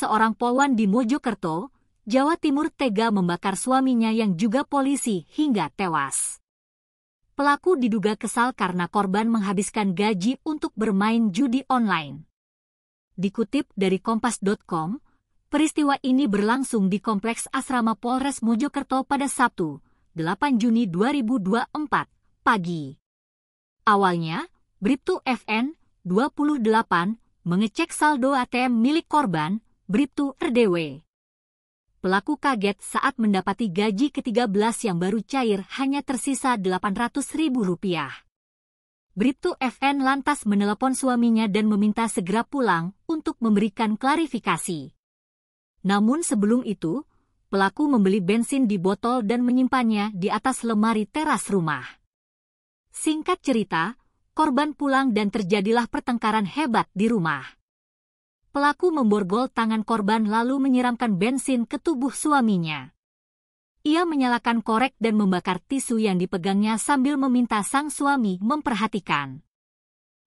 seorang polwan di Mojokerto, Jawa Timur tega membakar suaminya yang juga polisi hingga tewas. Pelaku diduga kesal karena korban menghabiskan gaji untuk bermain judi online. Dikutip dari kompas.com, peristiwa ini berlangsung di Kompleks Asrama Polres Mojokerto pada Sabtu, 8 Juni 2024, pagi. Awalnya, Briptu FN, 28, mengecek saldo ATM milik korban, Briptu RDW. Pelaku kaget saat mendapati gaji ke-13 yang baru cair hanya tersisa Rp800.000. Briptu FN lantas menelepon suaminya dan meminta segera pulang untuk memberikan klarifikasi. Namun sebelum itu, pelaku membeli bensin di botol dan menyimpannya di atas lemari teras rumah. Singkat cerita, korban pulang dan terjadilah pertengkaran hebat di rumah pelaku memborgol tangan korban lalu menyiramkan bensin ke tubuh suaminya. Ia menyalakan korek dan membakar tisu yang dipegangnya sambil meminta sang suami memperhatikan.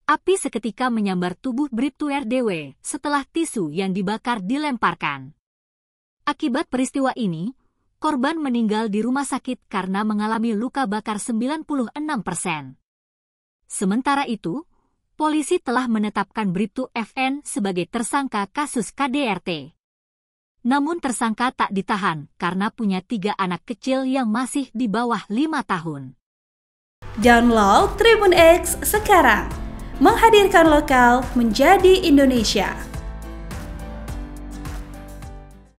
Api seketika menyambar tubuh Bribtu RDW setelah tisu yang dibakar dilemparkan. Akibat peristiwa ini, korban meninggal di rumah sakit karena mengalami luka bakar 96%. Sementara itu, polisi telah menetapkan Bribtu FN sebagai tersangka kasus KDRT. Namun tersangka tak ditahan karena punya tiga anak kecil yang masih di bawah lima tahun. Download Tribun X sekarang, menghadirkan lokal menjadi Indonesia.